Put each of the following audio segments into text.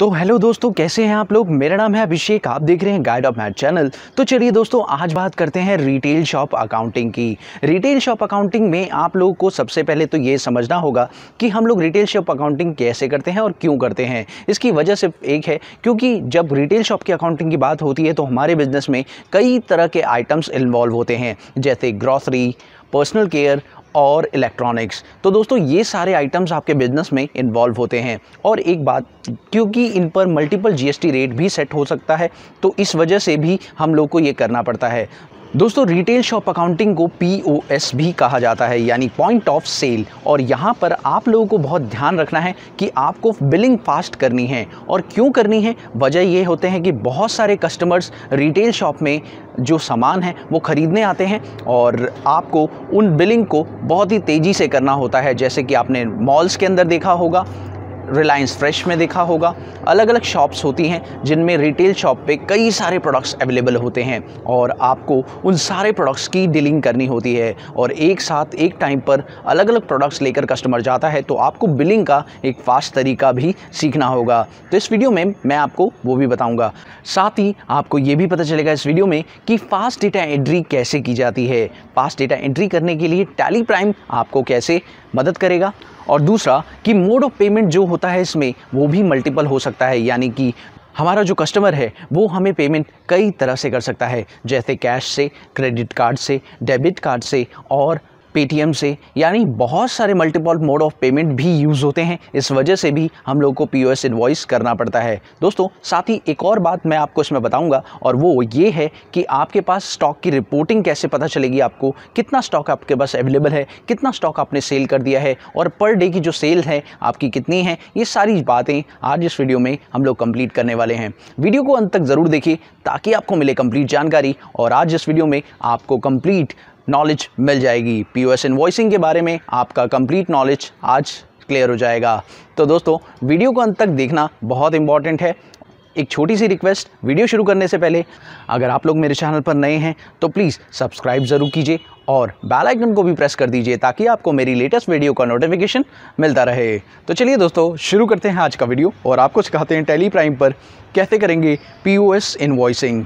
तो हेलो दोस्तों कैसे हैं आप लोग मेरा नाम है अभिषेक आप देख रहे हैं गाइड ऑफ मैट चैनल तो चलिए दोस्तों आज बात करते हैं रिटेल शॉप अकाउंटिंग की रिटेल शॉप अकाउंटिंग में आप लोगों को सबसे पहले तो ये समझना होगा कि हम लोग रिटेल शॉप अकाउंटिंग कैसे करते हैं और क्यों करते हैं इसकी वजह सिर्फ एक है क्योंकि जब रिटेल शॉप की अकाउंटिंग की बात होती है तो हमारे बिजनेस में कई तरह के आइटम्स इन्वॉल्व होते हैं जैसे ग्रॉसरी पर्सनल केयर और इलेक्ट्रॉनिक्स तो दोस्तों ये सारे आइटम्स आपके बिजनेस में इन्वॉल्व होते हैं और एक बात क्योंकि इन पर मल्टीपल जीएसटी रेट भी सेट हो सकता है तो इस वजह से भी हम लोग को ये करना पड़ता है दोस्तों रिटेल शॉप अकाउंटिंग को एस भी कहा जाता है यानी पॉइंट ऑफ सेल और यहाँ पर आप लोगों को बहुत ध्यान रखना है कि आपको बिलिंग फास्ट करनी है और क्यों करनी है वजह ये होते हैं कि बहुत सारे कस्टमर्स रिटेल शॉप में जो सामान है वो ख़रीदने आते हैं और आपको उन बिलिंग को बहुत ही तेज़ी से करना होता है जैसे कि आपने मॉल्स के अंदर देखा होगा रिलायंस फ्रेश में देखा होगा अलग अलग शॉप्स होती हैं जिनमें रिटेल शॉप पे कई सारे प्रोडक्ट्स अवेलेबल होते हैं और आपको उन सारे प्रोडक्ट्स की डीलिंग करनी होती है और एक साथ एक टाइम पर अलग अलग प्रोडक्ट्स लेकर कस्टमर जाता है तो आपको बिलिंग का एक फास्ट तरीका भी सीखना होगा तो इस वीडियो में मैं आपको वो भी बताऊँगा साथ ही आपको ये भी पता चलेगा इस वीडियो में कि फास्ट डेटा एंट्री कैसे की जाती है फास्ट डेटा एंट्री करने के लिए टैली प्राइम आपको कैसे मदद करेगा और दूसरा कि मोड ऑफ पेमेंट जो होता है इसमें वो भी मल्टीपल हो सकता है यानी कि हमारा जो कस्टमर है वो हमें पेमेंट कई तरह से कर सकता है जैसे कैश से क्रेडिट कार्ड से डेबिट कार्ड से और पेटीएम से यानी बहुत सारे मल्टीपल मोड ऑफ पेमेंट भी यूज़ होते हैं इस वजह से भी हम लोग को पी ओ इन्वॉइस करना पड़ता है दोस्तों साथ ही एक और बात मैं आपको इसमें बताऊँगा और वो ये है कि आपके पास स्टॉक की रिपोर्टिंग कैसे पता चलेगी आपको कितना स्टॉक आपके पास अवेलेबल है कितना स्टॉक आपने सेल कर दिया है और पर डे की जो सेल है आपकी कितनी है ये सारी बातें आज इस वीडियो में हम लोग कंप्लीट करने वाले हैं वीडियो को अंत तक ज़रूर देखिए ताकि आपको मिले कंप्लीट जानकारी और आज इस वीडियो में आपको कंप्लीट नॉलेज मिल जाएगी पी ओ एस के बारे में आपका कंप्लीट नॉलेज आज क्लियर हो जाएगा तो दोस्तों वीडियो को अंत तक देखना बहुत इंपॉर्टेंट है एक छोटी सी रिक्वेस्ट वीडियो शुरू करने से पहले अगर आप लोग मेरे चैनल पर नए हैं तो प्लीज़ सब्सक्राइब ज़रूर कीजिए और बेल आइकन को भी प्रेस कर दीजिए ताकि आपको मेरी लेटेस्ट वीडियो का नोटिफिकेशन मिलता रहे तो चलिए दोस्तों शुरू करते हैं आज का वीडियो और आपको सिखाते हैं टेली प्राइम पर कैसे करेंगे पी ओ एस इन्वॉइसिंग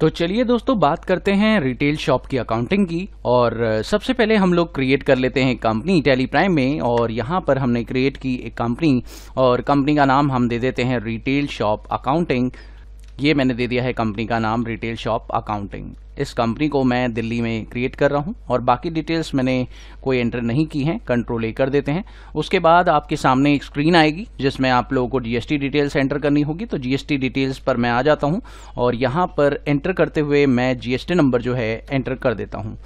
तो चलिए दोस्तों बात करते हैं रिटेल शॉप की अकाउंटिंग की और सबसे पहले हम लोग क्रिएट कर लेते हैं कंपनी टेली प्राइम में और यहाँ पर हमने क्रिएट की एक कंपनी और कंपनी का नाम हम दे देते हैं रिटेल शॉप अकाउंटिंग ये मैंने दे दिया है कंपनी का नाम रिटेल शॉप अकाउंटिंग इस कंपनी को मैं दिल्ली में क्रिएट कर रहा हूँ और बाकी डिटेल्स मैंने कोई एंटर नहीं की हैं कंट्रोल ए कर देते हैं उसके बाद आपके सामने एक स्क्रीन आएगी जिसमें आप लोगों को जीएसटी डिटेल्स एंटर करनी होगी तो जीएसटी डिटेल्स पर मैं आ जाता हूँ और यहाँ पर एंटर करते हुए मैं जीएसटी नंबर जो है एंटर कर देता हूँ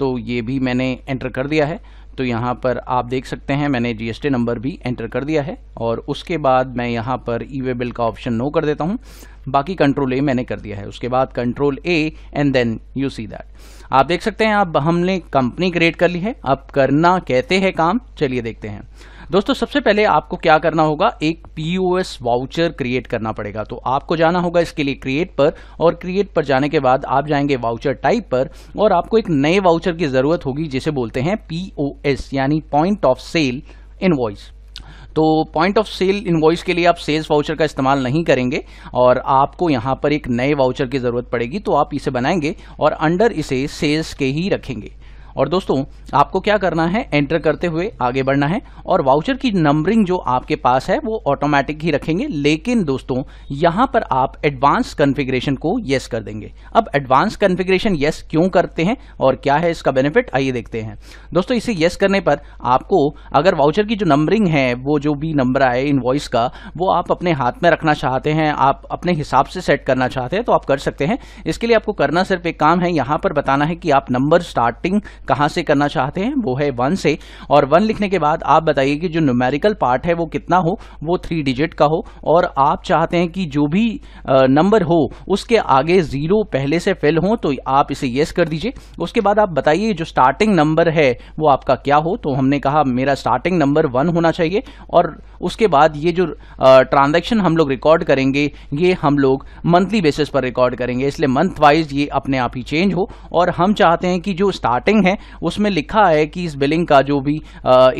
तो ये भी मैंने एंटर कर दिया है तो यहाँ पर आप देख सकते हैं मैंने जीएसटी नंबर भी एंटर कर दिया है और उसके बाद मैं यहाँ पर ई वे बिल का ऑप्शन नो कर देता हूँ बाकी कंट्रोल ए मैंने कर दिया है उसके बाद control A and then you see that आप देख सकते हैं अब हमने कंपनी क्रिएट कर ली है अब करना कहते हैं काम चलिए देखते हैं दोस्तों सबसे पहले आपको क्या करना होगा एक पीओएस वाउचर क्रिएट करना पड़ेगा तो आपको जाना होगा इसके लिए क्रिएट पर और क्रिएट पर जाने के बाद आप जाएंगे वाउचर टाइप पर और आपको एक नए वाउचर की ज़रूरत होगी जिसे बोलते हैं पीओएस यानी पॉइंट ऑफ सेल वॉइस तो पॉइंट ऑफ सेल वॉइस के लिए आप सेल्स वाउचर का इस्तेमाल नहीं करेंगे और आपको यहाँ पर एक नए वाउचर की ज़रूरत पड़ेगी तो आप इसे बनाएंगे और अंडर इसे सेल्स के ही रखेंगे और दोस्तों आपको क्या करना है एंटर करते हुए आगे बढ़ना है और वाउचर की नंबरिंग जो आपके पास है वो ऑटोमेटिक ही रखेंगे लेकिन दोस्तों यहाँ पर आप एडवांस कन्फिग्रेशन को यस कर देंगे अब एडवांस कन्फिग्रेशन यस क्यों करते हैं और क्या है इसका बेनिफिट आइए देखते हैं दोस्तों इसे यस करने पर आपको अगर वाउचर की जो नंबरिंग है वो जो भी नंबर आए इन का वो आप अपने हाथ में रखना चाहते हैं आप अपने हिसाब से सेट करना चाहते हैं तो आप कर सकते हैं इसके लिए आपको करना सिर्फ एक काम है यहाँ पर बताना है कि आप नंबर स्टार्टिंग कहाँ से करना चाहते हैं वो है वन से और वन लिखने के बाद आप बताइए कि जो न्यूमेरिकल पार्ट है वो कितना हो वो थ्री डिजिट का हो और आप चाहते हैं कि जो भी नंबर हो उसके आगे ज़ीरो पहले से फिल हो तो आप इसे येस कर दीजिए उसके बाद आप बताइए जो स्टार्टिंग नंबर है वो आपका क्या हो तो हमने कहा मेरा स्टार्टिंग नंबर वन होना चाहिए और उसके बाद ये जो ट्रांजेक्शन हम लोग रिकॉर्ड करेंगे ये हम लोग मंथली बेसिस पर रिकॉर्ड करेंगे इसलिए मंथ वाइज ये अपने आप ही चेंज हो और हम चाहते हैं कि जो स्टार्टिंग है हैं उसमें लिखा है कि इस बिलिंग का जो भी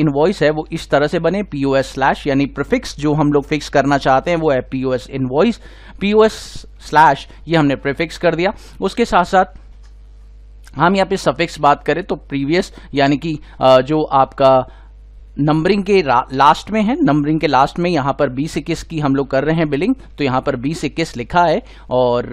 इन्वॉइस है वो इस तरह से बने पी ओ एस स्लैश यानी प्रिफिक्स जो हम लोग फिक्स करना चाहते हैं वो है P O S invoice P O S slash ये हमने प्रिफिक्स कर दिया उसके साथ साथ हम यहाँ पे सफिक्स बात करें तो प्रीवियस यानी कि जो आपका नंबरिंग के लास्ट में है नंबरिंग के लास्ट में यहाँ पर बीस इक्कीस की हम लोग कर रहे हैं बिलिंग तो यहाँ पर बीस इक्कीस लिखा है और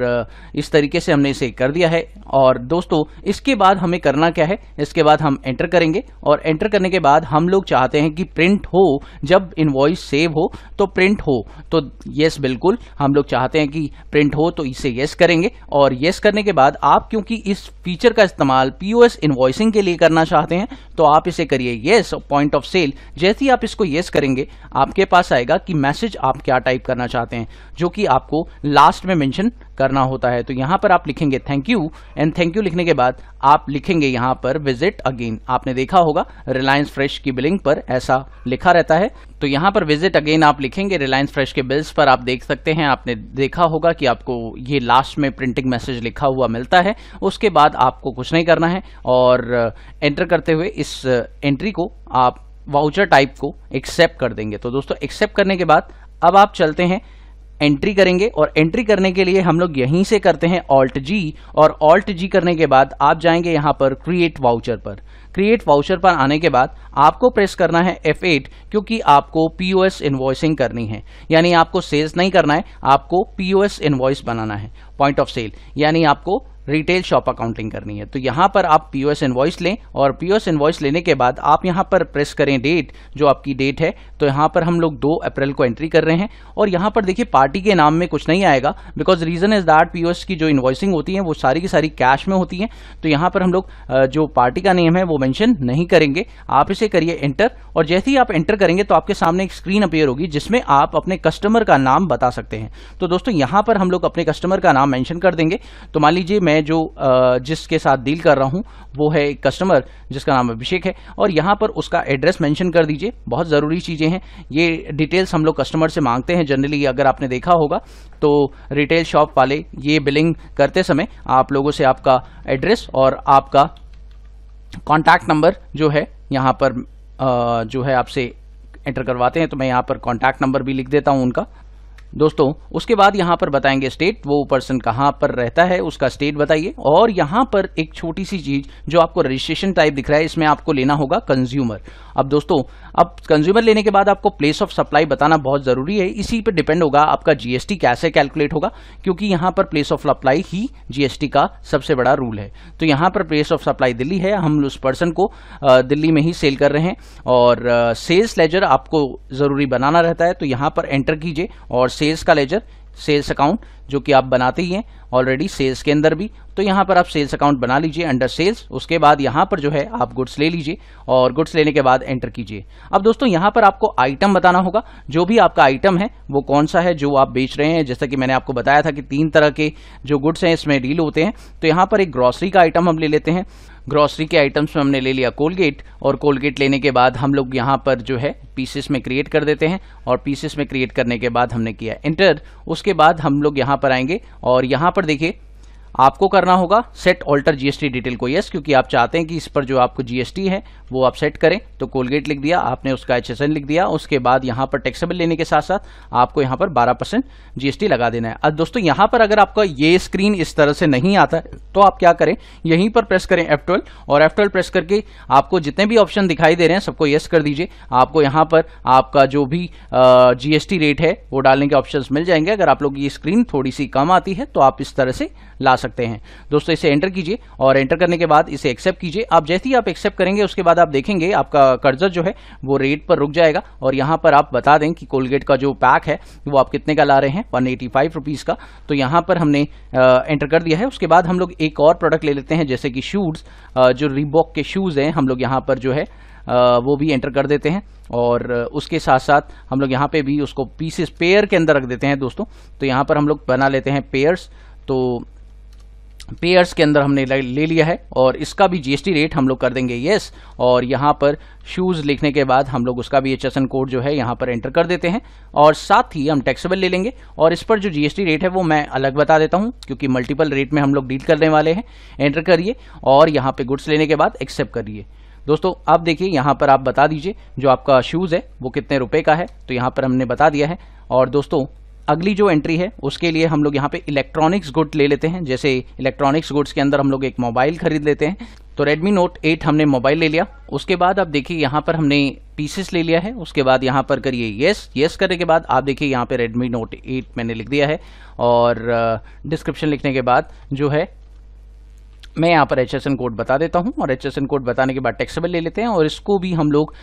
इस तरीके से हमने इसे कर दिया है और दोस्तों इसके बाद हमें करना क्या है इसके बाद हम एंटर करेंगे और एंटर करने के बाद हम लोग चाहते हैं कि प्रिंट हो जब इन्वॉइस सेव हो तो प्रिंट हो तो येस बिल्कुल हम लोग चाहते हैं कि प्रिंट हो तो इसे येस करेंगे और येस करने के बाद आप क्योंकि इस फीचर का इस्तेमाल पी ओ के लिए करना चाहते हैं तो आप इसे करिए yes point of sale mail जैसे ही आप इसको येस करेंगे आपके पास आएगा कि मैसेज आप क्या टाइप करना चाहते हैं जो कि आपको लास्ट में मेंशन करना होता है तो यहां पर आप लिखेंगे thank you and thank you लिखने के बाद आप लिखेंगे यहां पर विजिट अगेन आपने देखा होगा रिलायंस फ्रेश की बिलिंग पर ऐसा लिखा रहता है तो यहां पर विजिट अगेन आप लिखेंगे रिलायंस फ्रेश के बिल्स पर आप देख सकते हैं आपने देखा होगा कि आपको ये लास्ट में प्रिंटिंग मैसेज लिखा हुआ मिलता है उसके बाद आपको कुछ नहीं करना है और एंटर uh, करते हुए इस एंट्री uh, को आप वाउचर टाइप को एक्सेप्ट कर देंगे तो दोस्तों एक्सेप्ट करने के बाद अब आप चलते हैं एंट्री करेंगे और एंट्री करने के लिए हम लोग यहीं से करते हैं ऑल्ट जी और ऑल्ट जी करने के बाद आप जाएंगे यहां पर क्रिएट वाउचर पर क्रिएट वाउचर पर आने के बाद आपको प्रेस करना है F8 क्योंकि आपको POS इन्वॉइसिंग करनी है यानी आपको सेल्स नहीं करना है आपको POS इन्वॉइस बनाना है पॉइंट ऑफ सेल यानी आपको रिटेल शॉप अकाउंटिंग करनी है तो यहां पर आप पी ओ एस लें और पी ओ एस लेने के बाद आप यहां पर प्रेस करें डेट जो आपकी डेट है तो यहां पर हम लोग दो अप्रैल को एंट्री कर रहे हैं और यहां पर देखिए पार्टी के नाम में कुछ नहीं आएगा because reason is that P O S की जो इन्वॉइसिंग होती है वो सारी की सारी कैश में होती है तो यहां पर हम लोग जो पार्टी का नेम है वो मैंशन नहीं करेंगे आप इसे करिए एंटर और जैसे ही आप एंटर करेंगे तो आपके सामने एक स्क्रीन अपेयर होगी जिसमें आप अपने कस्टमर का नाम बता सकते हैं तो दोस्तों यहां पर हम लोग अपने कस्टमर का नाम मैंशन कर देंगे तो मान लीजिए मैं मैं जो जिसके साथ डील कर रहा हूँ वो है एक कस्टमर जिसका नाम अभिषेक है और यहाँ पर उसका एड्रेस मेंशन कर दीजिए बहुत ज़रूरी चीज़ें हैं ये डिटेल्स हम लोग कस्टमर से मांगते हैं जनरली अगर आपने देखा होगा तो रिटेल शॉप वाले ये बिलिंग करते समय आप लोगों से आपका एड्रेस और आपका कॉन्टैक्ट नंबर जो है यहाँ पर जो है आपसे एंटर करवाते हैं तो मैं यहाँ पर कॉन्टैक्ट नंबर भी लिख देता हूँ उनका दोस्तों उसके बाद यहाँ पर बताएंगे स्टेट वो पर्सन कहाँ पर रहता है उसका स्टेट बताइए और यहाँ पर एक छोटी सी चीज जो आपको रजिस्ट्रेशन टाइप दिख रहा है इसमें आपको लेना होगा कंज्यूमर अब दोस्तों अब कंज्यूमर लेने के बाद आपको प्लेस ऑफ सप्लाई बताना बहुत जरूरी है इसी पर डिपेंड होगा आपका जीएसटी कैसे कैलकुलेट होगा क्योंकि यहाँ पर प्लेस ऑफ सप्लाई ही जीएसटी का सबसे बड़ा रूल है तो यहाँ पर प्लेस ऑफ सप्लाई दिल्ली है हम उस पर्सन को दिल्ली में ही सेल कर रहे हैं और सेल्स लेजर आपको जरूरी बनाना रहता है तो यहाँ पर एंटर कीजिए और सेल्स का लेजर सेल्स अकाउंट जो कि आप बनाते ही हैं ऑलरेडी सेल्स के अंदर भी तो यहाँ पर आप सेल्स अकाउंट बना लीजिए अंडर सेल्स उसके बाद यहाँ पर जो है आप गुड्स ले लीजिए और गुड्स लेने के बाद एंटर कीजिए अब दोस्तों यहाँ पर आपको आइटम बताना होगा जो भी आपका आइटम है वो कौन सा है जो आप बेच रहे हैं जैसा कि मैंने आपको बताया था कि तीन तरह के जो गुड्स हैं इसमें डील होते हैं तो यहाँ पर एक ग्रॉसरी का आइटम हम ले लेते हैं ग्रॉसरी के आइटम्स में हमने ले लिया कोलगेट और कोलगेट लेने के बाद हम लोग यहाँ पर जो है पीसेस में क्रिएट कर देते हैं और पीसेस में क्रिएट करने के बाद हमने किया एंटर उसके बाद हम लोग यहाँ पर आएंगे और यहाँ पर देखिए आपको करना होगा सेट ऑल्टर जीएसटी डिटेल को यस क्योंकि आप चाहते हैं कि इस पर जो आपको जीएसटी है वो आप सेट करें तो कोलगेट लिख दिया आपने उसका एच लिख दिया उसके बाद यहां पर टैक्सेबल लेने के साथ साथ आपको यहां पर 12 परसेंट जीएसटी लगा देना है अब दोस्तों यहां पर अगर आपका ये स्क्रीन इस तरह से नहीं आता तो आप क्या करें यहीं पर प्रेस करें एफ और एफ प्रेस करके आपको जितने भी ऑप्शन दिखाई दे रहे हैं सबको येस कर दीजिए आपको यहां पर आपका जो भी जीएसटी रेट है वो डालने के ऑप्शन मिल जाएंगे अगर आप लोग ये स्क्रीन थोड़ी सी कम आती है तो आप इस तरह से ला जा सकते हैं दोस्तों इसे एंटर कीजिए और एंटर करने के बाद इसे एक्सेप्ट कीजिए आप जैसे ही आप एक्सेप्ट करेंगे उसके बाद आप देखेंगे आपका कर्जा जो है वो रेट पर रुक जाएगा और यहाँ पर आप बता दें कि कोलगेट का जो पैक है वो आप कितने का ला रहे हैं वन एटी का तो यहाँ पर हमने एंटर कर दिया है उसके बाद हम लोग एक और प्रोडक्ट ले लेते हैं जैसे कि शूज़ जो रिबॉक के शूज़ हैं हम लोग यहाँ पर जो है वो भी एंटर कर देते हैं और उसके साथ साथ हम लोग यहाँ पे भी उसको पीसेस पेयर के अंदर रख देते हैं दोस्तों तो यहाँ पर हम लोग बना लेते हैं पेयर्स तो पेयर्स के अंदर हमने ले लिया है और इसका भी जीएसटी रेट हम लोग कर देंगे येस और यहाँ पर शूज़ लिखने के बाद हम लोग उसका भी एच कोड जो है यहाँ पर एंटर कर देते हैं और साथ ही हम टैक्सेबल ले लेंगे और इस पर जो जीएसटी रेट है वो मैं अलग बता देता हूँ क्योंकि मल्टीपल रेट में हम लोग डील करने वाले हैं एंटर करिए और यहाँ पर गुड्स लेने के बाद एक्सेप्ट करिए दोस्तों आप देखिए यहाँ पर आप बता दीजिए जो आपका शूज़ है वो कितने रुपए का है तो यहाँ पर हमने बता दिया है और दोस्तों अगली जो एंट्री है उसके लिए हम लोग यहाँ पे इलेक्ट्रॉनिक्स गुड ले लेते हैं जैसे इलेक्ट्रॉनिक्स गुड्स के अंदर हम लोग एक मोबाइल खरीद लेते हैं तो Redmi Note 8 हमने मोबाइल ले लिया उसके बाद आप देखिए यहाँ पर हमने पीसेस ले लिया है उसके बाद यहाँ पर करिए येस येस करने के बाद आप देखिए यहाँ पे Redmi Note 8 मैंने लिख दिया है और डिस्क्रिप्शन लिखने के बाद जो है मैं यहाँ पर एच एस एन कोड बता देता हूँ और एच एस एन कोड बताने के बाद टैक्सेबल ले लेते हैं और इसको भी हम लोग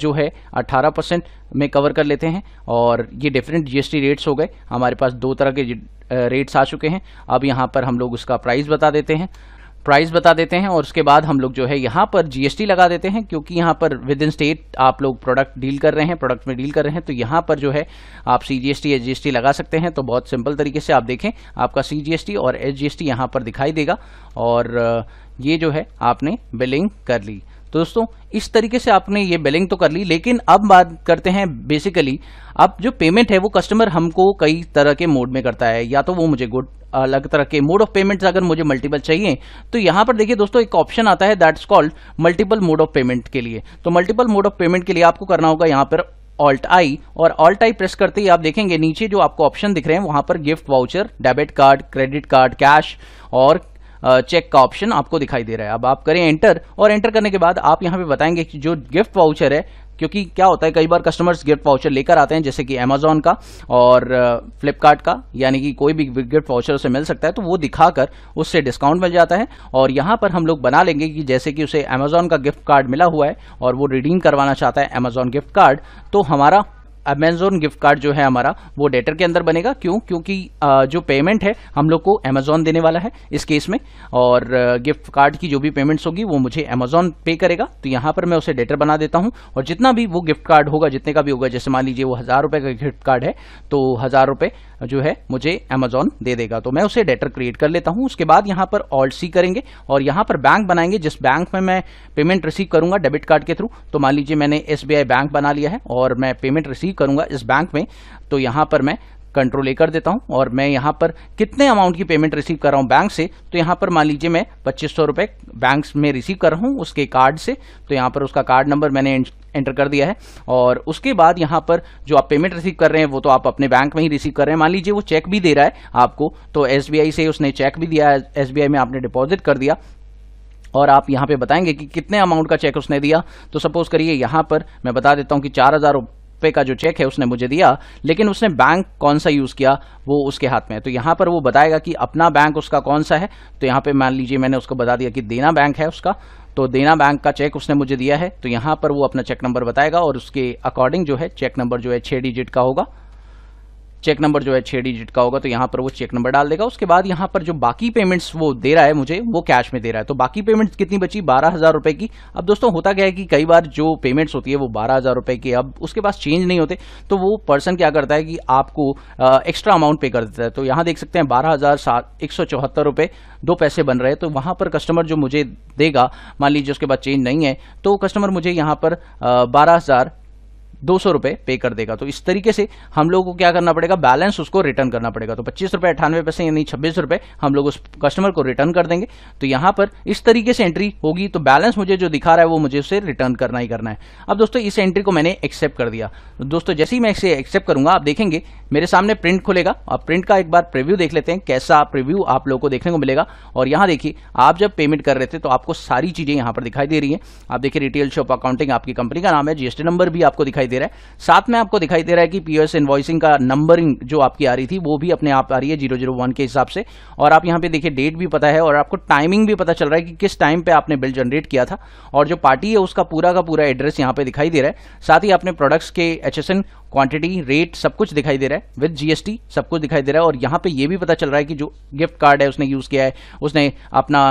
जो है 18 परसेंट में कवर कर लेते हैं और ये डिफरेंट जीएसटी रेट्स हो गए हमारे पास दो तरह के रेट्स आ चुके हैं अब यहाँ पर हम लोग उसका प्राइस बता देते हैं प्राइस बता देते हैं और उसके बाद हम लोग जो है यहाँ पर जीएसटी लगा देते हैं क्योंकि यहाँ पर विद इन स्टेट आप लोग प्रोडक्ट डील कर रहे हैं प्रोडक्ट में डील कर रहे हैं तो यहाँ पर जो है आप सी जी एस जीएसटी लगा सकते हैं तो बहुत सिंपल तरीके से आप देखें आपका सी जीएसटी और एच जी एस यहाँ पर दिखाई देगा और ये जो है आपने बिलिंग कर ली तो दोस्तों इस तरीके से आपने ये बिलिंग तो कर ली लेकिन अब बात करते हैं बेसिकली अब जो पेमेंट है वो कस्टमर हमको कई तरह के मोड में करता है या तो वो मुझे गुड अलग तरह के मोड ऑफ पेमेंट्स अगर मुझे मल्टीपल चाहिए तो यहाँ पर देखिए दोस्तों एक ऑप्शन आता है that's called multiple mode of payment के लिए तो मल्टीपल मोड ऑफ पेमेंट के लिए आपको करना होगा यहाँ पर ऑल्ट आई और ऑल्ट आई प्रेस करते ही आप देखेंगे नीचे जो आपको ऑप्शन दिख रहे हैं वहां पर gift voucher debit card credit card cash और चेक का ऑप्शन आपको दिखाई दे रहा है अब आप करें एंटर और एंटर करने के बाद आप यहाँ पे बताएंगे कि जो गिफ्ट वाउचर है क्योंकि क्या होता है कई बार कस्टमर्स गिफ्ट वाउचर लेकर आते हैं जैसे कि अमेजोन का और फ्लिपकार्ट का यानी कि कोई भी गिफ्ट वाउचर उसे मिल सकता है तो वो दिखाकर उससे डिस्काउंट मिल जाता है और यहाँ पर हम लोग बना लेंगे कि जैसे कि उसे अमेजोन का गिफ्ट कार्ड मिला हुआ है और वो रिडीम करवाना चाहता है अमेजोन गिफ्ट कार्ड तो हमारा अमेजोन गिफ्ट कार्ड जो है हमारा वो डेटर के अंदर बनेगा क्यों क्योंकि जो पेमेंट है हम लोग को अमेजोन देने वाला है इस केस में और गिफ्ट कार्ड की जो भी पेमेंट्स होगी वो मुझे अमेजोन पे करेगा तो यहां पर मैं उसे डेटर बना देता हूं और जितना भी वो गिफ्ट कार्ड होगा जितने का भी होगा जैसे मान लीजिए वो हज़ार रुपये का गिफ्ट कार्ड है तो हज़ार रुपये जो है मुझे अमेजोन दे देगा तो मैं उसे डेटर क्रिएट कर लेता हूँ उसके बाद यहाँ पर ऑल्ट सी करेंगे और यहाँ पर बैंक बनाएंगे जिस बैंक में मैं पेमेंट रिसीव करूंगा डेबिट कार्ड के थ्रू तो मान लीजिए मैंने एस बैंक बना लिया है और मैं पेमेंट रिसीव करूंगा इस बैंक में तो यहाँ पर मैं कंट्रोल ए कर देता हूं और मैं यहां पर कितने अमाउंट की पेमेंट रिसीव कर रहा हूं बैंक से तो यहां पर मान लीजिए मैं पच्चीस सौ रुपए बैंक में रिसीव कर रहा हूं उसके कार्ड से तो यहां पर उसका कार्ड नंबर मैंने एंटर कर दिया है और उसके बाद यहाँ पर जो आप पेमेंट रिसीव कर रहे हैं वो तो आप अपने बैंक में ही रिसीव कर रहे हैं मान लीजिए वो चेक भी दे रहा है आपको तो एस से उसने चेक भी दिया एस में आपने डिपॉजिट कर दिया और आप यहाँ पे बताएंगे कि कितने अमाउंट का चेक उसने दिया तो सपोज करिए यहाँ पर मैं बता देता हूँ कि चार हज़ार रुपये का जो चेक है उसने मुझे दिया लेकिन उसने बैंक कौन सा यूज़ किया वो उसके हाथ में है तो यहां पर वो बताएगा कि अपना बैंक उसका कौन सा है तो यहां पे मान लीजिए मैंने उसको बता दिया कि देना बैंक है उसका तो देना बैंक का चेक उसने मुझे दिया है तो यहाँ पर वो अपना चेक नंबर बताएगा और उसके अकॉर्डिंग जो है चेक नंबर जो है छह डिजिट का होगा चेक नंबर जो है छह डिजिट का होगा तो यहाँ पर वो चेक नंबर डाल देगा उसके बाद यहाँ पर जो बाकी पेमेंट्स वो दे रहा है मुझे वो कैश में दे रहा है तो बाकी पेमेंट्स कितनी बची बारह हज़ार रुपये की अब दोस्तों होता क्या है कि कई बार जो पेमेंट्स होती है वो बारह हज़ार रुपये की अब उसके पास चेंज नहीं होते तो वो पर्सन क्या करता है कि आपको एक्स्ट्रा अमाउंट पे कर देता है तो यहाँ देख सकते हैं बारह हज़ार सात एक सौ चौहत्तर रुपये दो पैसे बन रहे हैं तो वहाँ पर कस्टमर जो मुझे देगा मान लीजिए उसके बाद चेंज नहीं है तो कस्टमर मुझे यहाँ पर बारह हज़ार दो सौ रुपए पे कर देगा तो इस तरीके से हम लोगों को क्या करना पड़ेगा बैलेंस उसको रिटर्न करना पड़ेगा तो पच्चीस रुपए अठानवे पैसे यानी छब्बीस रुपए हम लोग उस कस्टमर को रिटर्न कर देंगे तो यहां पर इस तरीके से एंट्री होगी तो बैलेंस मुझे जो दिखा रहा है वो मुझे उसे रिटर्न करना ही करना है अब दोस्तों इस एंट्री को मैंने एक्सेप्ट कर दिया तो दोस्तों जैसे ही मैं इसे एक्सेप्ट करूंगा आप देखेंगे मेरे सामने प्रिंट खुलेगा और प्रिंट का एक बार प्रीव्यू देख लेते हैं कैसा प्रीव्यू आप लोगों को देखने को मिलेगा और यहाँ देखिए आप जब पेमेंट कर रहे थे तो आपको सारी चीज़ें यहाँ पर दिखाई दे रही हैं आप देखिए रिटेल शॉप अकाउंटिंग आपकी कंपनी का नाम है जीएसटी नंबर भी आपको दिखाई दे रहा है साथ में आपको दिखाई दे रहा है कि पीओएस इन्वॉइसिंग का नंबरिंग जो आपकी आ रही थी वो भी अपने आप आ रही है जीरो जीरो वन के हिसाब से और आप यहाँ पर देखिए डेट भी पता है और आपको टाइमिंग भी पता चल रहा है कि किस टाइम पर आपने बिल जनरेट किया था और जो पार्टी है उसका पूरा का पूरा एड्रेस यहाँ पे दिखाई दे रहा है साथ ही आपने प्रोडक्ट्स के एच क्वांटिटी रेट सब कुछ दिखाई दे रहा है विद जीएसटी सब कुछ दिखाई दे रहा है और यहाँ पे ये भी पता चल रहा है कि जो गिफ्ट कार्ड है उसने यूज़ किया है उसने अपना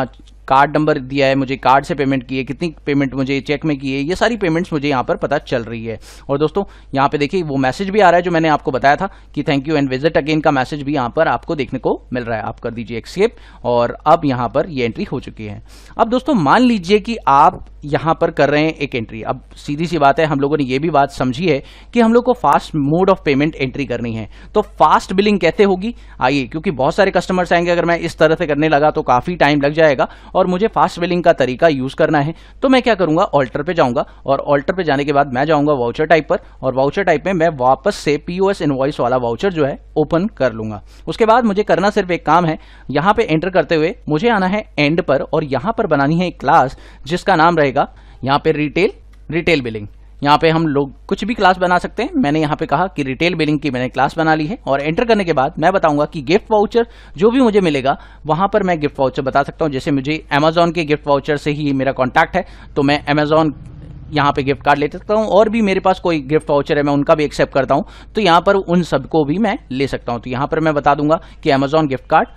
कार्ड नंबर दिया है मुझे कार्ड से पेमेंट की है कितनी पेमेंट मुझे चेक में की है ये सारी पेमेंट्स मुझे यहाँ पर पता चल रही है और दोस्तों यहाँ पे देखिए वो मैसेज भी आ रहा है जो मैंने आपको बताया था कि thank you and visit again का मैसेज भी यहाँ पर आपको देखने को मिल रहा है आप कर दीजिए एक्सेप और अब यहाँ पर ये एंट्री हो चुकी है अब दोस्तों मान लीजिए कि आप यहाँ पर कर रहे हैं एक एंट्री अब सीधी सी बात है हम लोगों ने ये भी बात समझी है कि हम लोग को fast mode of payment entry करनी है तो फास्ट बिलिंग कैसे होगी आइए क्योंकि बहुत सारे कस्टमर्स आएंगे अगर मैं इस तरह से करने लगा तो काफ़ी टाइम लग जाएगा और मुझे फास्ट बिलिंग का तरीका यूज करना है तो मैं क्या करूंगा ऑल्टर पे जाऊंगा और ऑल्टर पे जाने के बाद मैं जाऊंगा वाउचर टाइप पर और वाउचर टाइप में मैं वापस से पीओएस इनवॉइस वाला वाउचर जो है ओपन कर लूंगा उसके बाद मुझे करना सिर्फ एक काम है यहां पर एंटर करते हुए मुझे आना है एंड पर और यहां पर बनानी है एक क्लास जिसका नाम रहेगा यहां पर रिटेल रिटेल बिलिंग यहाँ पे हम लोग कुछ भी क्लास बना सकते हैं मैंने यहाँ पे कहा कि रिटेल बिलिंग की मैंने क्लास बना ली है और एंटर करने के बाद मैं बताऊंगा कि गिफ्ट वाउचर जो भी मुझे मिलेगा वहाँ पर मैं गिफ्ट वाउचर बता सकता हूँ जैसे मुझे अमेजोन के गिफ्ट वाउचर से ही मेरा कॉन्टैक्ट है तो मैं अमेजोन यहाँ पे गिफ्ट कार्ड ले सकता हूँ और भी मेरे पास कोई गिफ्ट वाउचर है मैं उनका भी एक्सेप्ट करता हूँ तो यहाँ पर उन सबको भी मैं ले सकता हूँ तो यहाँ पर मैं बता दूंगा कि अमेजोन गिफ्ट कार्ड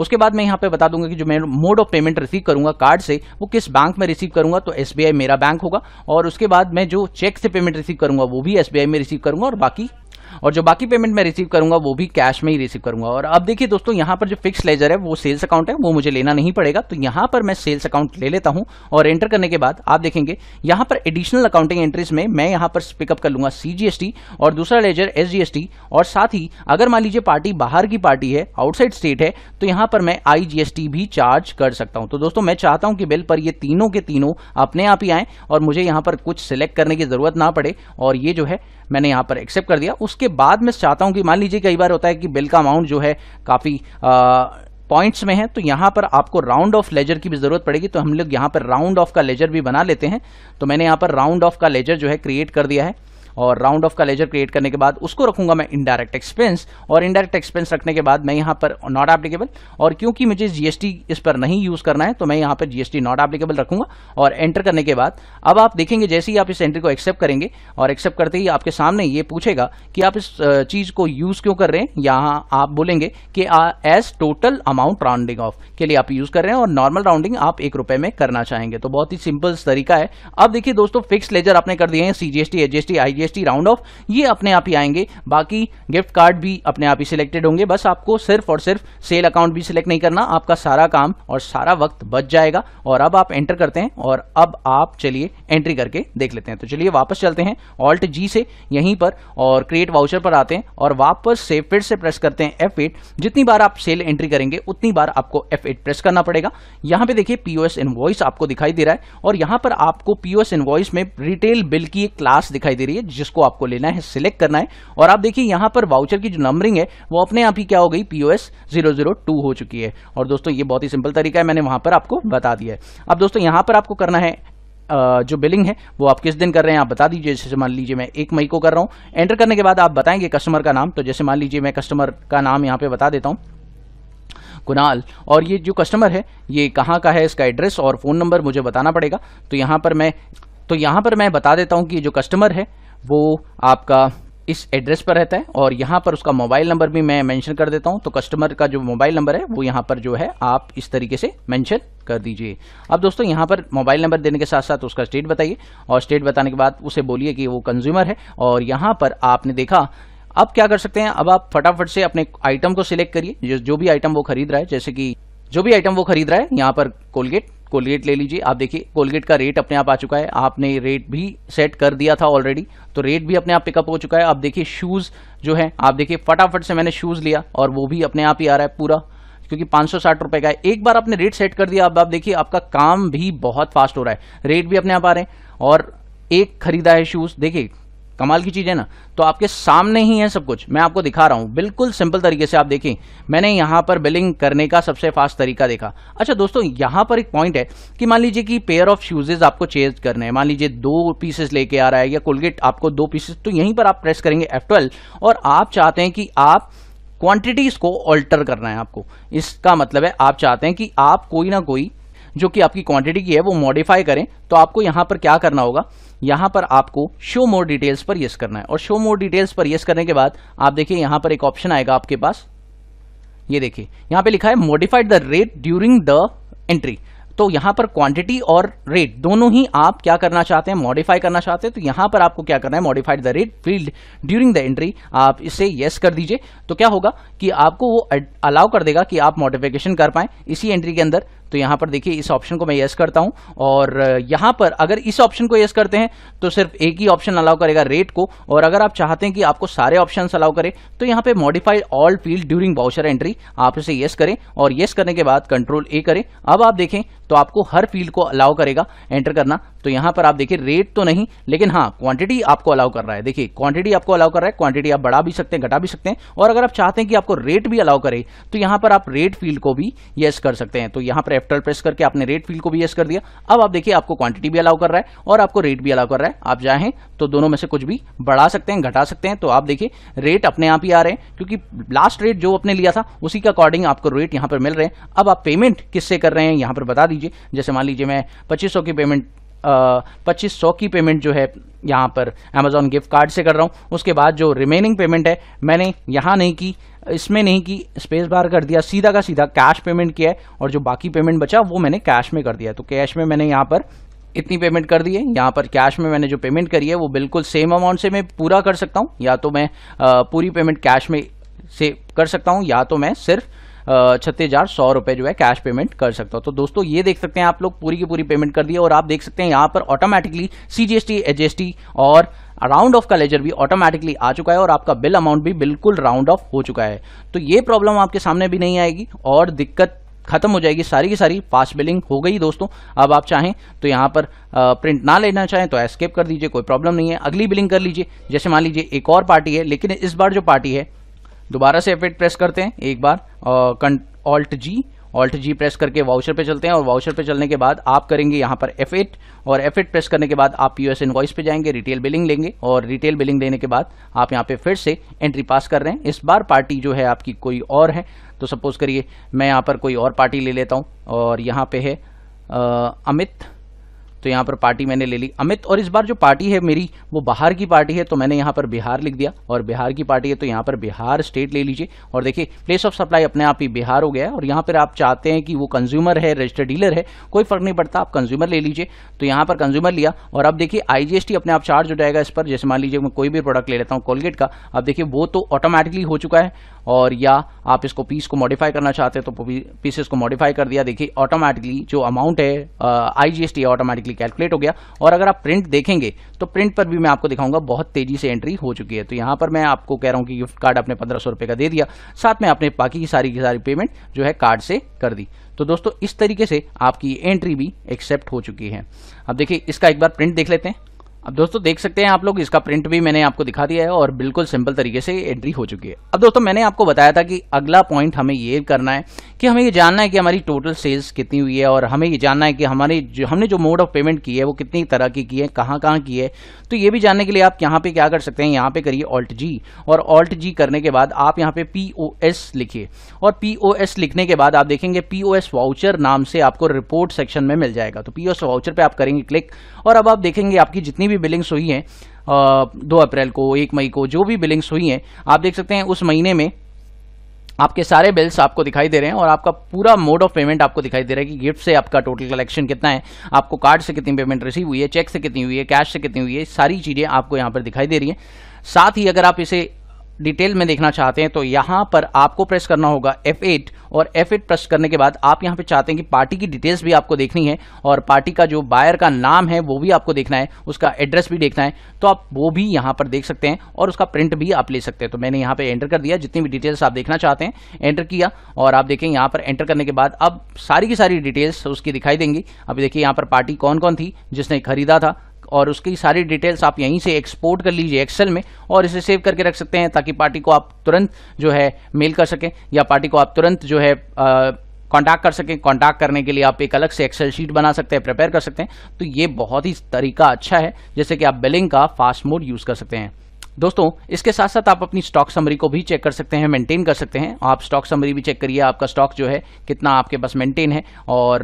उसके बाद मैं यहाँ पे बता दूंगा कि जो मैं मोड ऑफ पेमेंट रिसीव करूंगा कार्ड से वो किस बैंक में रिसीव करूंगा तो एस मेरा बैंक होगा और उसके बाद मैं जो चेक से पेमेंट रिसीव करूंगा वो भी एस में रिसीव करूंगा और बाकी और जो बाकी पेमेंट मैं रिसीव करूंगा वो भी कैश में ही रिसीव करूंगा और अब देखिए दोस्तों यहां पर जो फिक्स लेजर है वो सेल्स अकाउंट है वो मुझे लेना नहीं पड़ेगा तो यहाँ पर मैं सेल्स अकाउंट ले लेता हूं और एंटर करने के बाद आप देखेंगे यहाँ पर एडिशनल अकाउंटिंग एंट्रीज में मैं यहाँ पर पिकअप कर लूंगा सीजीएसटी और दूसरा लेजर एसजीएसटी और साथ ही अगर मान लीजिए पार्टी बाहर की पार्टी है आउटसाइड स्टेट है तो यहां पर मैं आईजीएसटी भी चार्ज कर सकता हूँ तो दोस्तों मैं चाहता हूं कि बिल पर ये तीनों के तीनों अपने आप ही आए और मुझे यहां पर कुछ सिलेक्ट करने की जरूरत ना पड़े और ये जो है मैंने यहाँ पर एक्सेप्ट कर दिया उसके बाद मैं चाहता हूँ कि मान लीजिए कई बार होता है कि बिल का अमाउंट जो है काफ़ी पॉइंट्स में है तो यहाँ पर आपको राउंड ऑफ लेजर की भी ज़रूरत पड़ेगी तो हम लोग यहाँ पर राउंड ऑफ का लेजर भी बना लेते हैं तो मैंने यहाँ पर राउंड ऑफ का लेजर जो है क्रिएट कर दिया है और राउंड ऑफ का लेजर क्रिएट करने के बाद उसको रखूंगा मैं इनडायरेक्ट एक्सपेंस और इनडायरेक्ट एक्सपेंस रखने के बाद मैं यहां पर नॉट एप्लीकेबल और क्योंकि मुझे जीएसटी इस पर नहीं यूज करना है तो मैं यहां पर जीएसटी नॉट एप्लीकेबल रखूंगा और एंटर करने के बाद अब आप देखेंगे जैसे ही आप इस एंट्री को एक्सेप्ट करेंगे और एक्सेप्ट करते ही आपके सामने ये पूछेगा कि आप इस चीज को यूज क्यों कर रहे हैं यहां आप बोलेंगे कि as total amount rounding off के लिए आप यूज कर रहे हैं और नॉर्मल राउंडिंग आप एक रुपए में करना चाहेंगे तो बहुत ही सिंपल तरीका है अब देखिए दोस्तों फिक्स लेजर आपने कर दिए हैं CGST SGST IGST GST round off ये अपने आप ही आएंगे बाकी गिफ्ट कार्ड भी अपने आप ही सिलेक्टेड होंगे बस आपको सिर्फ और सिर्फ सेल अकाउंट भी सिलेक्ट नहीं करना आपका सारा काम और सारा वक्त बच जाएगा और अब आप एंटर करते हैं और अब आप चलिए एंट्री करके देख लेते हैं तो चलिए वापस चलते हैं ऑल्ट जी से यहीं पर और क्रिएट वाउचर पर आते हैं और वापस से फिर से प्रेस करते हैं एफ जितनी बार आप सेल एंट्री करेंगे उतनी बार आपको एफ प्रेस करना पड़ेगा यहां पर देखिए पीओएस इन आपको दिखाई दे रहा है और यहां पर आपको पीओएस इन में रिटेल बिल की एक क्लास दिखाई दे रही है जिसको आपको लेना है सिलेक्ट करना है और आप देखिए यहां पर वाउचर की जो नंबरिंग है वो अपने आप ही क्या हो गई POS S zero zero two हो चुकी है और दोस्तों ये बहुत ही सिंपल तरीका है मैंने वहां पर आपको बता दिया है अब दोस्तों यहां पर आपको करना है जो बिलिंग है वो आप किस दिन कर रहे हैं आप बता दीजिए जैसे मान लीजिए मैं एक मई को कर रहा हूँ एंटर करने के बाद आप बताएंगे कस्टमर का नाम तो जैसे मान लीजिए मैं कस्टमर का नाम यहां पे बता देता हूँ कुनाल और ये जो कस्टमर है ये कहाँ का है इसका एड्रेस और फ़ोन नंबर मुझे बताना पड़ेगा तो यहाँ पर मैं तो यहाँ पर मैं बता देता हूँ कि जो कस्टमर है वो आपका इस एड्रेस पर रहता है और यहाँ पर उसका मोबाइल नंबर भी मैं मेंशन कर देता हूँ तो कस्टमर का जो मोबाइल नंबर है वो यहाँ पर जो है आप इस तरीके से मेंशन कर दीजिए अब दोस्तों यहाँ पर मोबाइल नंबर देने के साथ साथ उसका स्टेट बताइए और स्टेट बताने के बाद उसे बोलिए कि वो कंज्यूमर है और यहाँ पर आपने देखा अब क्या कर सकते हैं अब आप फटाफट से अपने आइटम को सिलेक्ट करिए जो भी आइटम वो खरीद रहा है जैसे कि जो भी आइटम वो खरीद रहा है यहाँ पर कोलगेट कोलगेट ले लीजिए आप देखिए कोलगेट का रेट अपने आप आ चुका है आपने रेट भी सेट कर दिया था ऑलरेडी तो रेट भी अपने आप पिकअप हो चुका है आप देखिए शूज़ जो है आप देखिए फटाफट से मैंने शूज़ लिया और वो भी अपने आप ही आ रहा है पूरा क्योंकि पांच सौ साठ रुपए का है एक बार आपने रेट सेट कर दिया अब आप देखिए आपका काम भी बहुत फास्ट हो रहा है रेट भी अपने आप आ रहे हैं और एक खरीदा है शूज़ देखिए कमाल की चीज़ है ना तो आपके सामने ही है सब कुछ मैं आपको दिखा रहा हूँ बिल्कुल सिंपल तरीके से आप देखें मैंने यहाँ पर बिलिंग करने का सबसे फास्ट तरीका देखा अच्छा दोस्तों यहाँ पर एक पॉइंट है कि मान लीजिए कि पेयर ऑफ शूजेज आपको चेंज करने हैं मान लीजिए दो पीसेस लेके आ रहा है या कोलगेट आपको दो पीसेस तो यहीं पर आप प्रेस करेंगे एफ और आप चाहते हैं कि आप क्वांटिटीज़ को ऑल्टर करना है आपको इसका मतलब है आप चाहते हैं कि आप कोई ना कोई जो कि आपकी क्वांटिटी की है वो मॉडिफाई करें तो आपको यहाँ पर क्या करना होगा यहां पर आपको शो मोर डिटेल्स पर यस करना है और शो मोर डिटेल्स पर यस करने के बाद आप देखिए यहां पर एक ऑप्शन आएगा आपके पास ये देखिए यहां पे लिखा है modified the rate during the entry तो यहां पर क्वांटिटी और रेट दोनों ही आप क्या करना चाहते हैं मॉडिफाई करना चाहते हैं तो यहां पर आपको क्या करना है modified the rate field during the entry आप इसे यस कर दीजिए तो क्या होगा कि आपको वो अलाउ कर देगा कि आप मॉडिफिकेशन कर पाए इसी एंट्री के अंदर तो यहां पर देखिए इस ऑप्शन को मैं यस करता हूं और यहां पर अगर इस ऑप्शन को यस करते हैं तो सिर्फ एक ही ऑप्शन अलाउ करेगा रेट को और अगर आप चाहते हैं कि आपको सारे ऑप्शन अलाउ करे तो यहां पे modified all field during voucher entry आप इसे यस करें और यस करने के बाद कंट्रोल ए करें अब आप देखें तो आपको हर फील्ड को अलाउ करेगा एंटर करना तो यहां पर आप देखिए रेट तो नहीं लेकिन हाँ क्वांटिटी आपको अलाउ कर रहा है देखिए क्वांटिटी आपको अलाउ कर रहा है क्वांटिटी आप बढ़ा भी सकते हैं घटा भी सकते हैं और अगर आप चाहते हैं कि आपको रेट भी अलाउ करे तो यहां पर आप रेट फील्ड को भी येस कर सकते हैं तो यहां पर एफ्टर प्रेस करके आपने रेट फील्ड को भी येस कर दिया अब आप देखिए आपको क्वांटिटी भी अलाउ कर रहा है और आपको रेट भी अलाउ कर रहा है आप जाए तो दोनों में से कुछ भी बढ़ा सकते हैं घटा सकते हैं तो आप देखिए रेट अपने आप ही आ रहे हैं क्योंकि लास्ट रेट जो आपने लिया था उसी के अकॉर्डिंग आपको रेट यहां पर मिल रहे हैं अब आप पेमेंट किससे कर रहे हैं यहां पर बता लीजिए जैसे मान लीजिए मैं पच्चीस की पेमेंट पच्चीस सौ की पेमेंट जो है यहाँ पर अमेजोन गिफ्ट कार्ड से कर रहा हूँ उसके बाद जो रिमेनिंग पेमेंट है मैंने यहाँ नहीं की इसमें नहीं की स्पेस बार कर दिया सीधा का सीधा कैश पेमेंट किया है और जो बाकी पेमेंट बचा वो मैंने कैश में कर दिया तो कैश में मैंने यहाँ पर इतनी पेमेंट कर दी है यहाँ पर कैश में मैंने जो पेमेंट करी है वो बिल्कुल सेम अमाउंट से मैं पूरा कर सकता हूँ या तो मैं पूरी पेमेंट कैश में से कर सकता हूँ या तो मैं सिर्फ छत्तीस हज़ार सौ रुपए जो है कैश पेमेंट कर सकता हूँ तो दोस्तों ये देख सकते हैं आप लोग पूरी की पूरी पेमेंट कर दिए और आप देख सकते हैं यहां पर automatically C G S T H S T और राउंड ऑफ का लेजर भी ऑटोमेटिकली आ चुका है और आपका बिल अमाउंट भी बिल्कुल राउंड ऑफ हो चुका है तो ये प्रॉब्लम आपके सामने भी नहीं आएगी और दिक्कत खत्म हो जाएगी सारी की सारी फास्ट बिलिंग हो गई दोस्तों अब आप चाहें तो यहाँ पर आ, प्रिंट ना लेना चाहें तो एस्केप कर दीजिए कोई प्रॉब्लम नहीं है अगली बिलिंग कर लीजिए जैसे मान लीजिए एक और पार्टी है लेकिन इस बार जो पार्टी है दोबारा से एफ प्रेस करते हैं एक बार alt G alt G press करके वाउचर पे चलते हैं और वाउचर पे चलने के बाद आप करेंगे यहाँ पर एफ और एफ प्रेस करने के बाद आप पी एस इनवॉइस पे जाएंगे रिटेल बिलिंग लेंगे और रिटेल बिलिंग लेने के बाद आप यहाँ पे फिर से एंट्री पास कर रहे हैं इस बार पार्टी जो है आपकी कोई और है तो सपोज करिए मैं यहाँ पर कोई और पार्टी ले लेता हूँ और यहाँ पे है आ, अमित तो यहाँ पर पार्टी मैंने ले ली अमित और इस बार जो पार्टी है मेरी वो बाहर की पार्टी है तो मैंने यहाँ पर बिहार लिख दिया और बिहार की पार्टी है तो यहाँ पर बिहार स्टेट ले लीजिए और देखिए प्लेस ऑफ सप्लाई अपने आप ही बिहार हो गया है और यहाँ पर आप चाहते हैं कि वो कंज्यूमर है रजिस्टर्ड डीलर है कोई फर्क नहीं पड़ता आप कंज्यूमर ले लीजिए तो यहाँ पर कंज्यूमर लिया और अब देखिए आईजीएसटी अपने आप चार्ज हो जाएगा इस पर जैसे मान लीजिए मैं कोई भी प्रोडक्ट ले लेता हूँ कोलगेट का अब देखिए वो तो ऑटोमेटिकली हो चुका है और या आप इसको पीस को मॉडिफाई करना चाहते हैं तो पीसेस को मॉडिफाई कर दिया देखिए ऑटोमेटिकली जो अमाउंट है आई जी ऑटोमेटिकली कैलकुलेट हो गया और अगर आप प्रिंट देखेंगे तो प्रिंट पर भी मैं आपको दिखाऊंगा बहुत तेजी से एंट्री हो चुकी है तो यहाँ पर मैं आपको कह रहा हूँ कि गिफ्ट कार्ड आपने पंद्रह सौ रुपये का दे दिया साथ में आपने बाकी की सारी की सारी पेमेंट जो है कार्ड से कर दी तो दोस्तों इस तरीके से आपकी एंट्री भी एक्सेप्ट हो चुकी है अब देखिए इसका एक बार प्रिंट देख लेते हैं अब दोस्तों देख सकते हैं आप लोग इसका प्रिंट भी मैंने आपको दिखा दिया है और बिल्कुल सिंपल तरीके से एंट्री हो चुकी है अब दोस्तों मैंने आपको बताया था कि अगला पॉइंट हमें ये करना है कि हमें ये जानना है कि हमारी टोटल सेल्स कितनी हुई है और हमें ये जानना है कि हमारे जो हमने जो मोड ऑफ पेमेंट की है वो कितनी तरह की की है कहाँ कहाँ की है तो ये भी जानने के लिए आप यहाँ पे क्या कर सकते हैं यहाँ पे करिए ऑल्ट जी और ऑल्ट जी करने के बाद आप यहाँ पे पी ओ एस लिखिए और पी ओ एस लिखने के बाद आप देखेंगे पी ओ एस वाउचर नाम से आपको रिपोर्ट सेक्शन में मिल जाएगा तो पी ओ एस वाउचर पर आप करेंगे क्लिक और अब आप देखेंगे आपकी जितनी भी बिलिंग्स हुई हैं दो अप्रैल को एक मई को जो भी बिलिंग्स हुई हैं आप देख सकते हैं उस महीने में आपके सारे बिल्स आपको दिखाई दे रहे हैं और आपका पूरा मोड ऑफ पेमेंट आपको दिखाई दे रहा है कि गिफ्ट से आपका टोटल कलेक्शन कितना है आपको कार्ड से कितनी पेमेंट रिसीव हुई है चेक से कितनी हुई है कैश से कितनी हुई है सारी चीज़ें आपको यहाँ पर दिखाई दे रही हैं साथ ही अगर आप इसे डिटेल में देखना चाहते हैं तो यहाँ पर आपको प्रेस करना होगा F8 और F8 प्रेस करने के बाद आप यहाँ पे चाहते हैं कि पार्टी की डिटेल्स भी आपको देखनी है और पार्टी का जो बायर का नाम है वो भी आपको देखना है उसका एड्रेस भी देखना है तो आप वो भी यहाँ पर देख सकते हैं और उसका प्रिंट भी आप ले सकते हैं तो मैंने यहाँ पर एंटर कर दिया जितनी भी डिटेल्स आप देखना चाहते हैं एंटर किया और आप देखें यहाँ पर एंटर करने के बाद अब सारी की सारी डिटेल्स उसकी दिखाई देंगी अभी देखिए यहाँ पर पार्टी कौन कौन थी जिसने खरीदा था और उसकी सारी डिटेल्स आप यहीं से एक्सपोर्ट कर लीजिए एक्सेल में और इसे सेव करके रख सकते हैं ताकि पार्टी को आप तुरंत जो है मेल कर सकें या पार्टी को आप तुरंत जो है कांटेक्ट कर सकें कांटेक्ट करने के लिए आप एक अलग से एक्सेल शीट बना सकते हैं प्रिपेयर कर सकते हैं तो ये बहुत ही तरीका अच्छा है जैसे कि आप बिलिंग का फास्ट मोड यूज़ कर सकते हैं दोस्तों इसके साथ साथ आप अपनी स्टॉक समरी को भी चेक कर सकते हैं मेंटेन कर सकते हैं आप स्टॉक समरी भी चेक करिए आपका स्टॉक जो है कितना आपके पास मेंटेन है और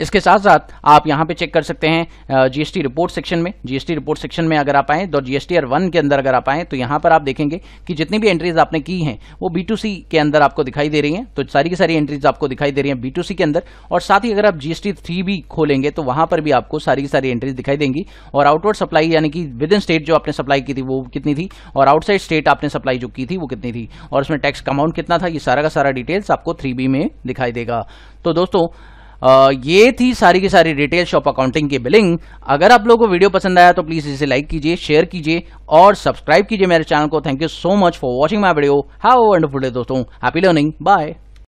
इसके साथ साथ आप यहां पे चेक कर सकते हैं जीएसटी रिपोर्ट सेक्शन में जीएसटी रिपोर्ट सेक्शन में अगर आप आए तो जीएसटी आर वन के अंदर अगर आप आए तो यहां पर आप देखेंगे कि जितनी भी एंट्रीज आपने की हैं वो बी के अंदर आपको दिखाई दे रही हैं तो सारी की सारी एंट्रीज आपको दिखाई दे रही हैं बी के अंदर और साथ ही अगर आप जीएसटी थ्री भी खोलेंगे तो वहां पर भी आपको सारी की सारी एंट्रीज दिखाई देंगी और आउटवर्ड सप्लाई यानी कि विद इन स्टेट जो आपने सप्लाई की थी वो कितनी थी और आउटसाइड स्टेट आपने सप्लाई जो की थी वो कितनी थी और उसमें टैक्स अमाउंट कितना था ये सारा का सारा डिटेल्स आपको थ्री में दिखाई देगा तो दोस्तों ये थी सारी की सारी रिटेल शॉप अकाउंटिंग की बिलिंग अगर आप लोगों को वीडियो पसंद आया तो प्लीज़ इसे लाइक कीजिए शेयर कीजिए और सब्सक्राइब कीजिए मेरे चैनल को thank you so much for watching my video have wonderful day दोस्तों हैप्पी लर्निंग बाय